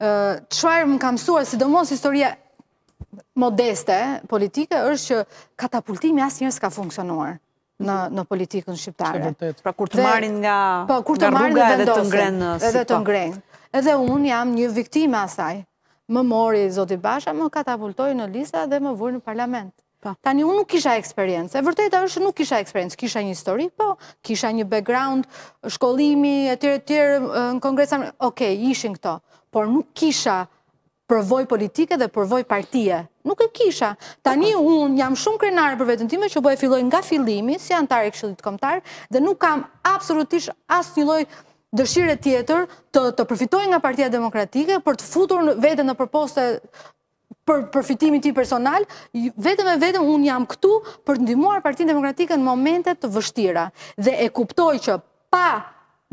qëfarë më kam suar, si do historie modeste politike, është që katapultimi asë njërë s'ka funksionuar në politikën shqiptare. Pra kur të marin nga po, rruga edhe të ngrenë. Edhe të po. ngrenë. Edhe unë jam një viktime asaj. Më mori, Zotibasha, më katapultoj në lisa dhe më vurë në parlament. Po. Tani unë nuk kisha eksperiencë, e vërteta është nuk kisha eksperiencë, kisha një histori, po, kisha një background, shkollimi, tjere, tjere, në kongresa, oke, ishin këto, por nuk kisha përvoj politike dhe përvoj partije, nuk e kisha. Tani unë jam shumë krenarë për vetën time që bëhe po filloj nga filimi, si antar e këshillit komtar, dhe nuk kam absolutisht asë një loj dëshire tjetër të, të përfitoj nga partia demokratike për të futur vete në përposte për përfitimin ti personal, vetëm e vetëm unë jam këtu për të ndimuar partinë demokratikën në momentet të vështira. Dhe e kuptoj që pa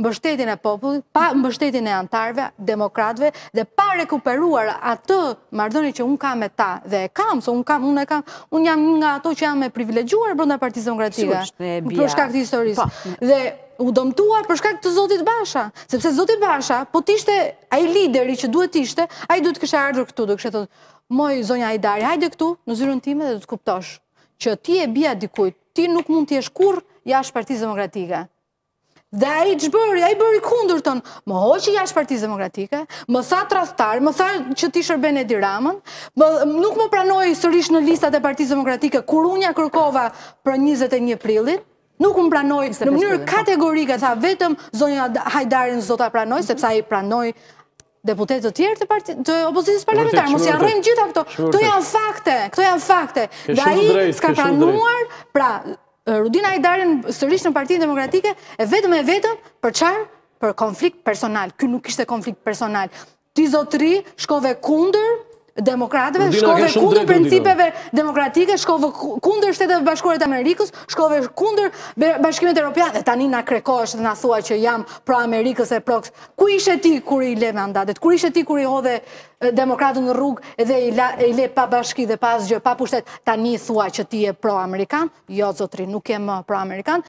mbështetjen e popullit, pa mbështetjen e antarëve, demokratëve dhe pa rekuperuar atë mardoni që un kam me ta dhe e kam, se un kam, unë e kam, un jam nga ato që jam e privilegjuar brenda Partisë Demokratike. Për shkak të historisë. Po. Dhe u dëmtuar për shkak të Zotit Basha, sepse Zoti Basha po të ishte ai lideri që duhet të ishte, ai duhet të ardhur këtu, do kishte thotë, "Moj zonja Ajdari, hajde këtu në zyrën time dhe do të kuptosh që ti e bia dikujt, ti nuk mund të jesh kurrë jashtë Partisë Demokratike." Dhe a i që bëri, a i kundur tonë, më hoqë i jashtë partizë demokratike, më tha rastarë, më tha që ti shërben e diramën, nuk më pranojë sërish në listat e partizë demokratike, kur unë ja kërkova për 21 prillit, nuk më pranojë në mënyrë kategorike, tha vetëm zonja hajdarin zota pranojë, mhm. sepse a i pranojë deputetë të tjerë të opozitës parlamentarë, mos janë rëjmë gjitha këto, këto janë fakte, këto janë fakte, dhe a i s'ka pranuar, pra, Rudina Ajdarin sërish në partijin demokratike, e vetëm e vetëm për qarë për konflikt personal. Ky nuk ishte konflikt personal. Ti zotri shkove kunder demokratëve, shkove kundër principeve demokratike, shkove kundër shtetëve bashkore të Amerikës, shkove kundër bashkimet e Europiat, dhe tani nga kreko është dhe nga thua që jam pro Amerikës e proks, ku ishe ti kur i le mandatet, ku ishe ti kur i hodhe demokratën në rrugë dhe i le pa bashki dhe pa zgjë, pa pushtet, tani thua që ti e pro Amerikan, jo, zotri, nuk më pro Amerikan,